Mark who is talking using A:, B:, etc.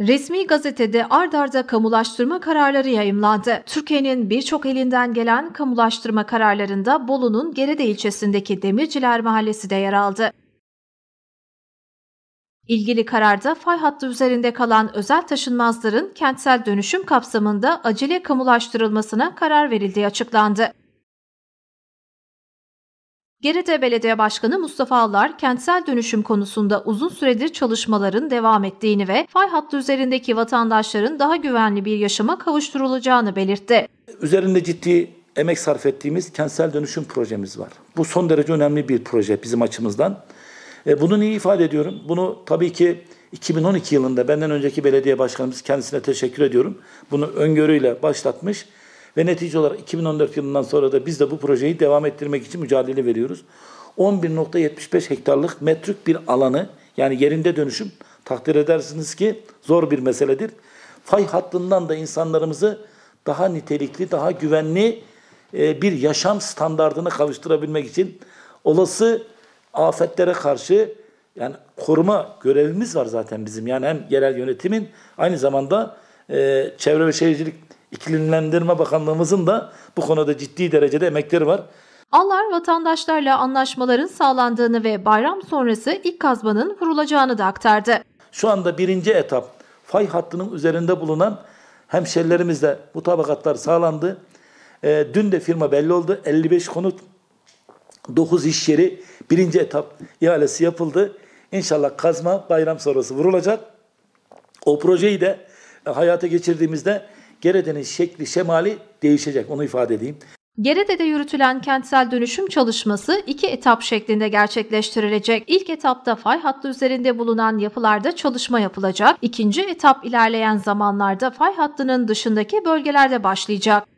A: Resmi gazetede ard arda kamulaştırma kararları yayımlandı. Türkiye'nin birçok elinden gelen kamulaştırma kararlarında Bolu'nun Gerede ilçesindeki Demirciler Mahallesi de yer aldı. İlgili kararda fay hattı üzerinde kalan özel taşınmazların kentsel dönüşüm kapsamında acele kamulaştırılmasına karar verildiği açıklandı. Gerede Belediye Başkanı Mustafa Allar, kentsel dönüşüm konusunda uzun süredir çalışmaların devam ettiğini ve fay hattı üzerindeki vatandaşların daha güvenli bir yaşama kavuşturulacağını belirtti.
B: Üzerinde ciddi emek sarf ettiğimiz kentsel dönüşüm projemiz var. Bu son derece önemli bir proje bizim açımızdan. E, bunu niye ifade ediyorum? Bunu tabii ki 2012 yılında benden önceki belediye başkanımız kendisine teşekkür ediyorum. Bunu öngörüyle başlatmış. Ve netice olarak 2014 yılından sonra da biz de bu projeyi devam ettirmek için mücadele veriyoruz. 11.75 hektarlık metrik bir alanı yani yerinde dönüşüm takdir edersiniz ki zor bir meseledir. Fay hattından da insanlarımızı daha nitelikli, daha güvenli e, bir yaşam standartına kavuşturabilmek için olası afetlere karşı yani koruma görevimiz var zaten bizim. Yani hem yerel yönetimin aynı zamanda e, Çevre ve Şehircilik İklimlendirme Bakanlığımızın da bu konuda ciddi derecede emekleri var.
A: Allar vatandaşlarla anlaşmaların sağlandığını ve bayram sonrası ilk kazmanın vurulacağını da aktardı.
B: Şu anda birinci etap fay hattının üzerinde bulunan hemşerilerimizle tabakatlar sağlandı. E, dün de firma belli oldu. 55 konut, 9 iş yeri birinci etap ihalesi yapıldı. İnşallah kazma bayram sonrası vurulacak. O projeyi de hayata geçirdiğimizde Gerede'nin şekli şemali değişecek onu ifade edeyim.
A: Gerede'de yürütülen kentsel dönüşüm çalışması iki etap şeklinde gerçekleştirilecek. İlk etapta fay hattı üzerinde bulunan yapılarda çalışma yapılacak. İkinci etap ilerleyen zamanlarda fay hattının dışındaki bölgelerde başlayacak.